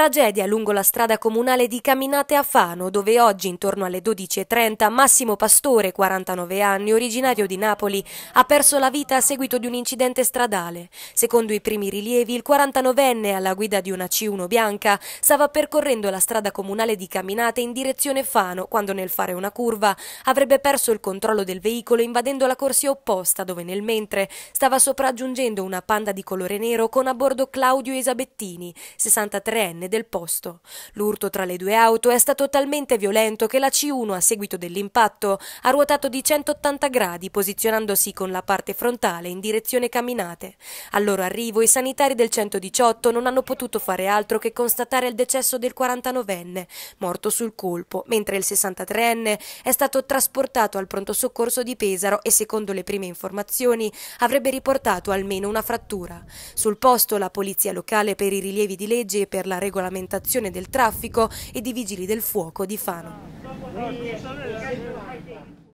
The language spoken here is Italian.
tragedia lungo la strada comunale di Caminate a Fano, dove oggi intorno alle 12.30 Massimo Pastore, 49 anni, originario di Napoli, ha perso la vita a seguito di un incidente stradale. Secondo i primi rilievi, il 49enne, alla guida di una C1 bianca, stava percorrendo la strada comunale di Caminate in direzione Fano, quando nel fare una curva avrebbe perso il controllo del veicolo invadendo la corsia opposta, dove nel mentre stava sopraggiungendo una panda di colore nero con a bordo Claudio Isabettini, 63enne del posto. L'urto tra le due auto è stato talmente violento che la C1 a seguito dell'impatto ha ruotato di 180 gradi posizionandosi con la parte frontale in direzione camminate. Al loro arrivo i sanitari del 118 non hanno potuto fare altro che constatare il decesso del 49enne, morto sul colpo, mentre il 63enne è stato trasportato al pronto soccorso di Pesaro e secondo le prime informazioni avrebbe riportato almeno una frattura. Sul posto la polizia locale per i rilievi di legge e per la regolazione regolamentazione del traffico e di vigili del fuoco di Fano.